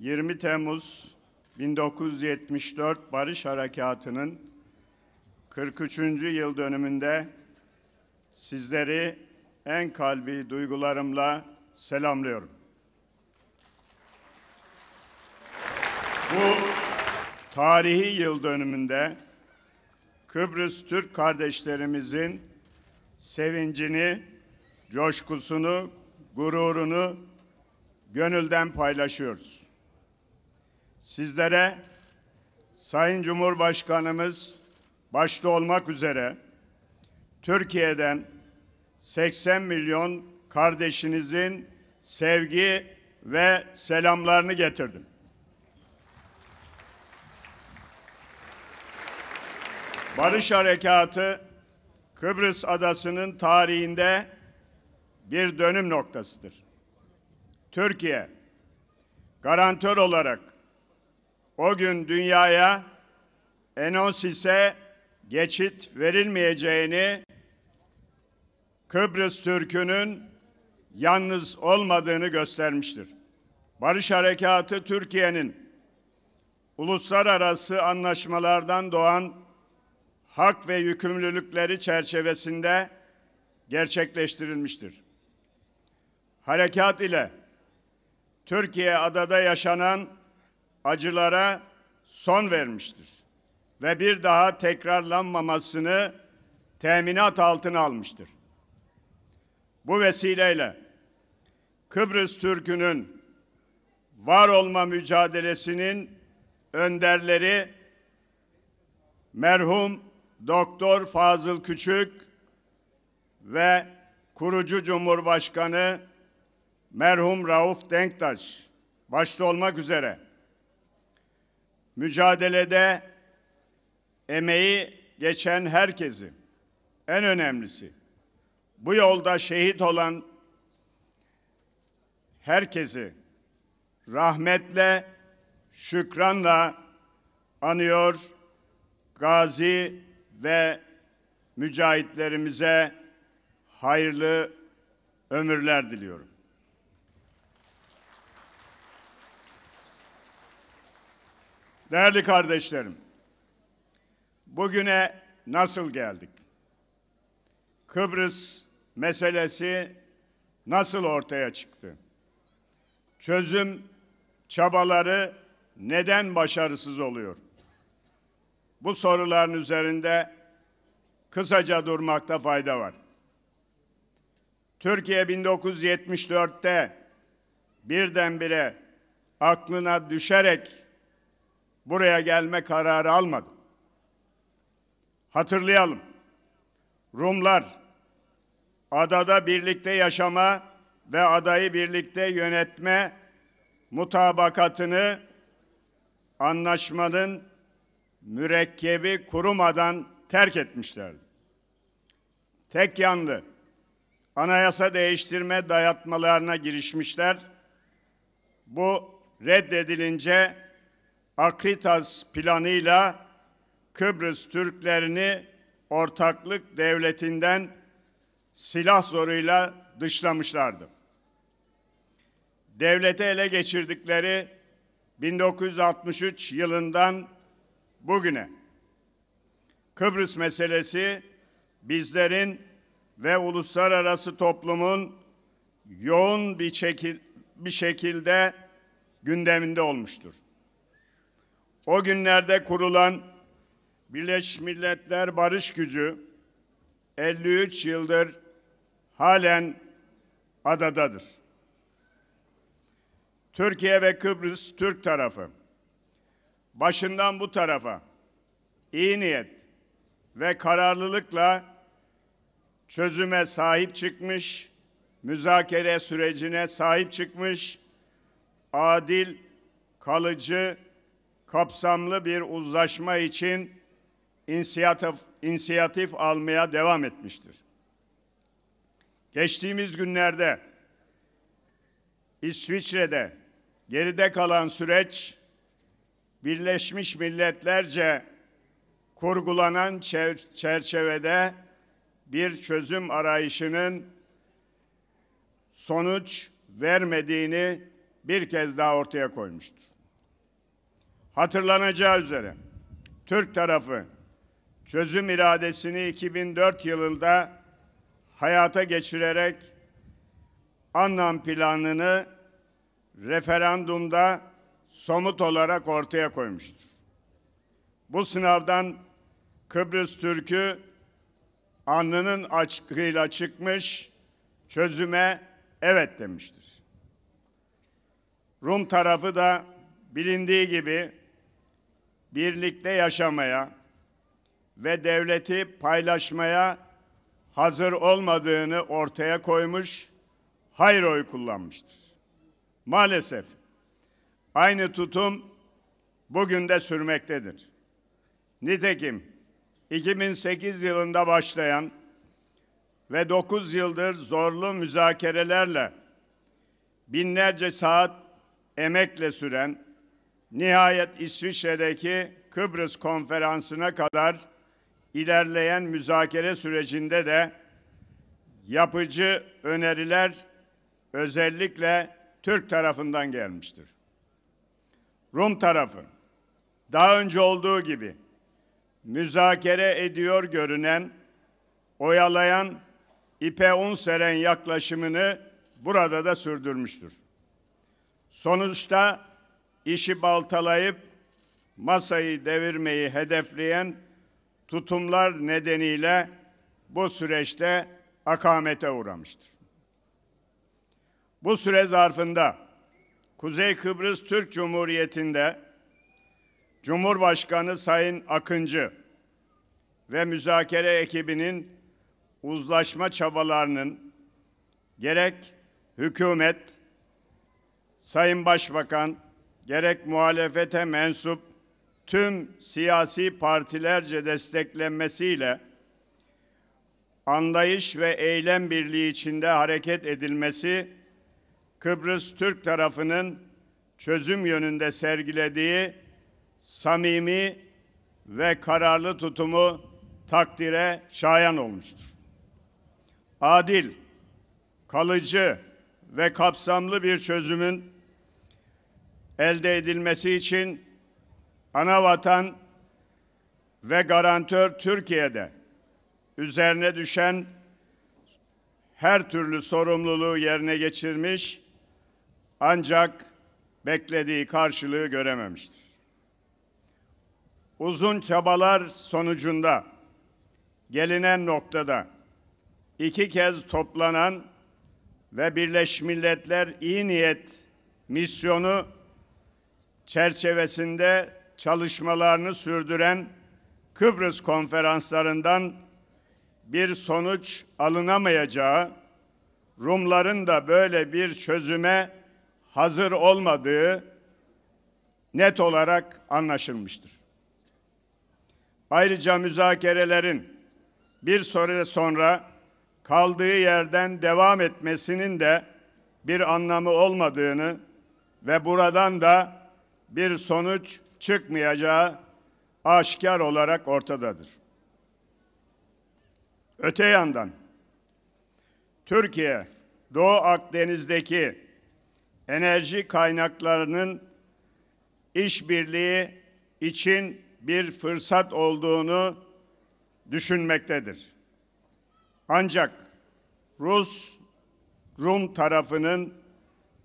20 Temmuz 1974 Barış Harekatı'nın 43. yıl dönümünde sizleri en kalbi duygularımla selamlıyorum. Bu tarihi yıl dönümünde Kıbrıs Türk kardeşlerimizin sevincini, coşkusunu, gururunu gönülden paylaşıyoruz sizlere Sayın Cumhurbaşkanımız başta olmak üzere Türkiye'den 80 milyon kardeşinizin sevgi ve selamlarını getirdim. Barış Harekatı Kıbrıs Adası'nın tarihinde bir dönüm noktasıdır. Türkiye garantör olarak o gün dünyaya Enosis'e geçit verilmeyeceğini, Kıbrıs Türk'ünün yalnız olmadığını göstermiştir. Barış Harekatı Türkiye'nin uluslararası anlaşmalardan doğan hak ve yükümlülükleri çerçevesinde gerçekleştirilmiştir. Harekat ile Türkiye adada yaşanan acılara son vermiştir ve bir daha tekrarlanmamasını teminat altına almıştır. Bu vesileyle Kıbrıs Türk'ünün var olma mücadelesinin önderleri merhum Doktor Fazıl Küçük ve kurucu Cumhurbaşkanı merhum Rauf Denktaş başta olmak üzere mücadelede emeği geçen herkesi, en önemlisi bu yolda şehit olan herkesi rahmetle, şükranla anıyor gazi ve mücahitlerimize hayırlı ömürler diliyorum. Değerli kardeşlerim, bugüne nasıl geldik? Kıbrıs meselesi nasıl ortaya çıktı? Çözüm çabaları neden başarısız oluyor? Bu soruların üzerinde kısaca durmakta fayda var. Türkiye 1974'te birdenbire aklına düşerek buraya gelme kararı almadım. Hatırlayalım. Rumlar adada birlikte yaşama ve adayı birlikte yönetme mutabakatını anlaşmanın mürekkebi kurumadan terk etmişlerdi. Tek yanlı anayasa değiştirme dayatmalarına girişmişler. Bu reddedilince Akritas planıyla Kıbrıs Türklerini ortaklık devletinden silah zoruyla dışlamışlardı. Devlete ele geçirdikleri 1963 yılından bugüne Kıbrıs meselesi bizlerin ve uluslararası toplumun yoğun bir, şekil, bir şekilde gündeminde olmuştur. O günlerde kurulan Birleşmiş Milletler Barış Gücü 53 yıldır halen adadadır. Türkiye ve Kıbrıs Türk tarafı başından bu tarafa iyi niyet ve kararlılıkla çözüme sahip çıkmış, müzakere sürecine sahip çıkmış, adil, kalıcı kapsamlı bir uzlaşma için inisiyatif, inisiyatif almaya devam etmiştir. Geçtiğimiz günlerde İsviçre'de geride kalan süreç Birleşmiş Milletlerce kurgulanan çerçevede bir çözüm arayışının sonuç vermediğini bir kez daha ortaya koymuştur. Hatırlanacağı üzere Türk tarafı çözüm iradesini 2004 yılında hayata geçirerek Annan planını referandumda somut olarak ortaya koymuştur. Bu sınavdan Kıbrıs Türk'ü alnının açıklığıyla çıkmış, çözüme evet demiştir. Rum tarafı da bilindiği gibi birlikte yaşamaya ve devleti paylaşmaya hazır olmadığını ortaya koymuş, hayır oy kullanmıştır. Maalesef aynı tutum bugün de sürmektedir. Nitekim 2008 yılında başlayan ve 9 yıldır zorlu müzakerelerle binlerce saat emekle süren Nihayet İsviçre'deki Kıbrıs konferansına kadar ilerleyen müzakere sürecinde de yapıcı öneriler özellikle Türk tarafından gelmiştir. Rum tarafı daha önce olduğu gibi müzakere ediyor görünen, oyalayan, ipe un seren yaklaşımını burada da sürdürmüştür. Sonuçta işi baltalayıp masayı devirmeyi hedefleyen tutumlar nedeniyle bu süreçte akamete uğramıştır. Bu süre zarfında Kuzey Kıbrıs Türk Cumhuriyeti'nde Cumhurbaşkanı Sayın Akıncı ve müzakere ekibinin uzlaşma çabalarının gerek hükümet, Sayın Başbakan, gerek muhalefete mensup tüm siyasi partilerce desteklenmesiyle anlayış ve eylem birliği içinde hareket edilmesi Kıbrıs Türk tarafının çözüm yönünde sergilediği samimi ve kararlı tutumu takdire şayan olmuştur. Adil, kalıcı ve kapsamlı bir çözümün elde edilmesi için ana vatan ve garantör Türkiye'de üzerine düşen her türlü sorumluluğu yerine geçirmiş ancak beklediği karşılığı görememiştir. Uzun çabalar sonucunda gelinen noktada iki kez toplanan ve Birleşmiş Milletler iyi niyet misyonu çerçevesinde çalışmalarını sürdüren Kıbrıs konferanslarından bir sonuç alınamayacağı, Rumların da böyle bir çözüme hazır olmadığı net olarak anlaşılmıştır. Ayrıca müzakerelerin bir süre sonra kaldığı yerden devam etmesinin de bir anlamı olmadığını ve buradan da bir sonuç çıkmayacağı aşikar olarak ortadadır. Öte yandan Türkiye Doğu Akdeniz'deki enerji kaynaklarının işbirliği için bir fırsat olduğunu düşünmektedir. Ancak Rus Rum tarafının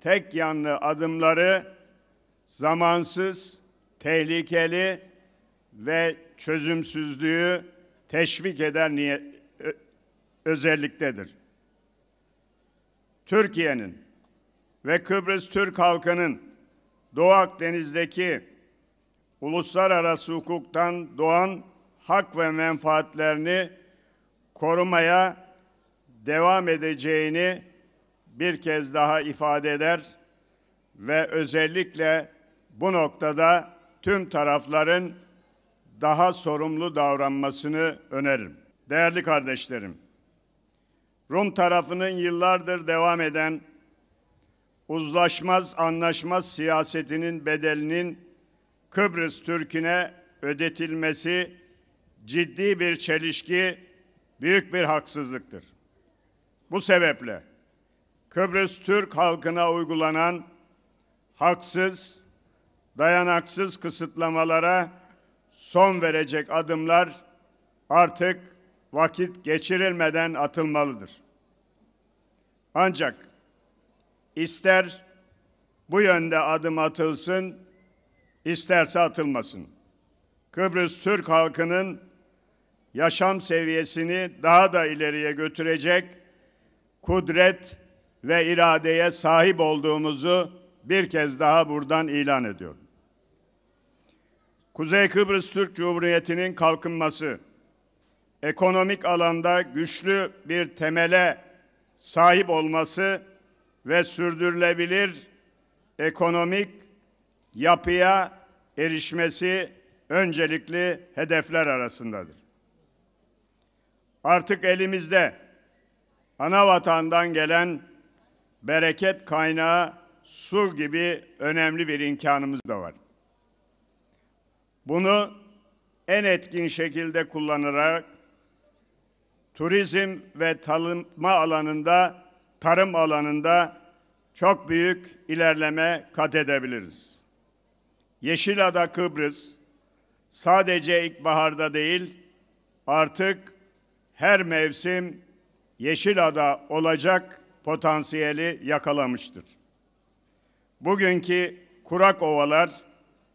tek yanlı adımları zamansız, tehlikeli ve çözümsüzlüğü teşvik eder niyet, özelliktedir. Türkiye'nin ve Kıbrıs Türk halkının Doğu Akdeniz'deki uluslararası hukuktan doğan hak ve menfaatlerini korumaya devam edeceğini bir kez daha ifade eder ve özellikle bu noktada tüm tarafların daha sorumlu davranmasını öneririm. Değerli kardeşlerim, Rum tarafının yıllardır devam eden uzlaşmaz anlaşmaz siyasetinin bedelinin Kıbrıs Türk'üne ödetilmesi ciddi bir çelişki, büyük bir haksızlıktır. Bu sebeple Kıbrıs Türk halkına uygulanan haksız, dayanaksız kısıtlamalara son verecek adımlar artık vakit geçirilmeden atılmalıdır. Ancak ister bu yönde adım atılsın, isterse atılmasın. Kıbrıs Türk halkının yaşam seviyesini daha da ileriye götürecek kudret ve iradeye sahip olduğumuzu bir kez daha buradan ilan ediyorum. Kuzey Kıbrıs Türk Cumhuriyeti'nin kalkınması, ekonomik alanda güçlü bir temele sahip olması ve sürdürülebilir ekonomik yapıya erişmesi öncelikli hedefler arasındadır. Artık elimizde ana vatandan gelen bereket kaynağı su gibi önemli bir imkanımız da var. Bunu en etkin şekilde kullanarak turizm ve tarıma alanında, tarım alanında çok büyük ilerleme kat edebiliriz. Yeşilada Kıbrıs sadece ilkbaharda değil, artık her mevsim Yeşilada olacak potansiyeli yakalamıştır. Bugünkü kurak ovalar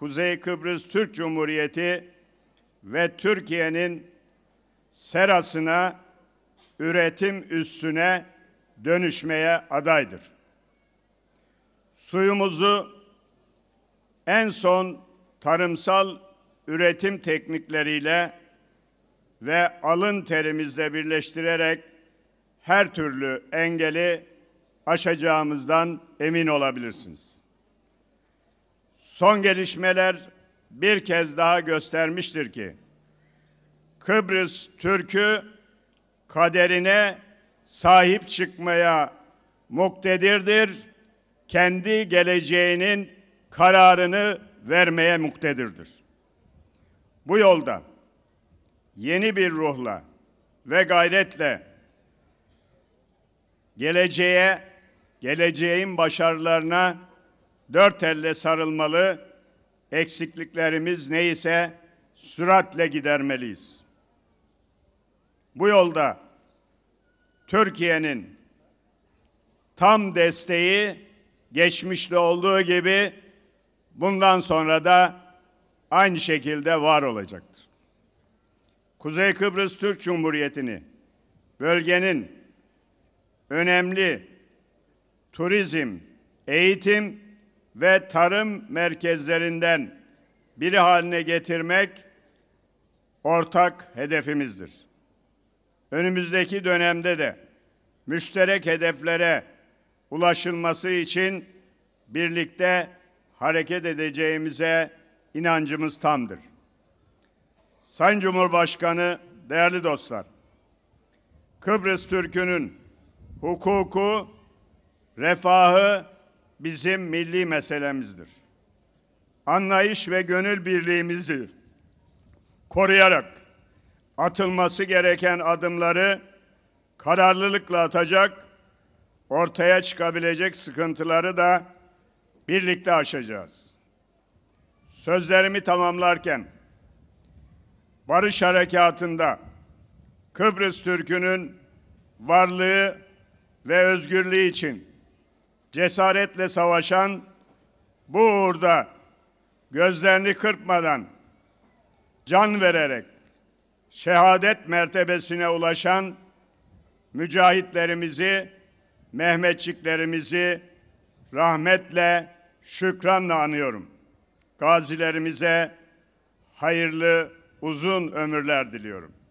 Kuzey Kıbrıs Türk Cumhuriyeti ve Türkiye'nin serasına, üretim üssüne dönüşmeye adaydır. Suyumuzu en son tarımsal üretim teknikleriyle ve alın terimizle birleştirerek her türlü engeli aşacağımızdan emin olabilirsiniz. Son gelişmeler bir kez daha göstermiştir ki Kıbrıs Türk'ü kaderine sahip çıkmaya muktedirdir. Kendi geleceğinin kararını vermeye muktedirdir. Bu yolda yeni bir ruhla ve gayretle geleceğe, geleceğin başarılarına dört elle sarılmalı, eksikliklerimiz neyse süratle gidermeliyiz. Bu yolda Türkiye'nin tam desteği geçmişte olduğu gibi bundan sonra da aynı şekilde var olacaktır. Kuzey Kıbrıs Türk Cumhuriyeti'ni bölgenin önemli turizm, eğitim ve tarım merkezlerinden biri haline getirmek ortak hedefimizdir. Önümüzdeki dönemde de müşterek hedeflere ulaşılması için birlikte hareket edeceğimize inancımız tamdır. Sayın Cumhurbaşkanı, değerli dostlar, Kıbrıs Türk'ünün hukuku, refahı bizim milli meselemizdir. Anlayış ve gönül birliğimizi koruyarak atılması gereken adımları kararlılıkla atacak, ortaya çıkabilecek sıkıntıları da birlikte aşacağız. Sözlerimi tamamlarken barış harekatında Kıbrıs Türk'ünün varlığı ve özgürlüğü için cesaretle savaşan bu uğurda gözlerini kırpmadan can vererek şehadet mertebesine ulaşan mücahitlerimizi, Mehmetçiklerimizi rahmetle, şükranla anıyorum. Gazilerimize hayırlı uzun ömürler diliyorum.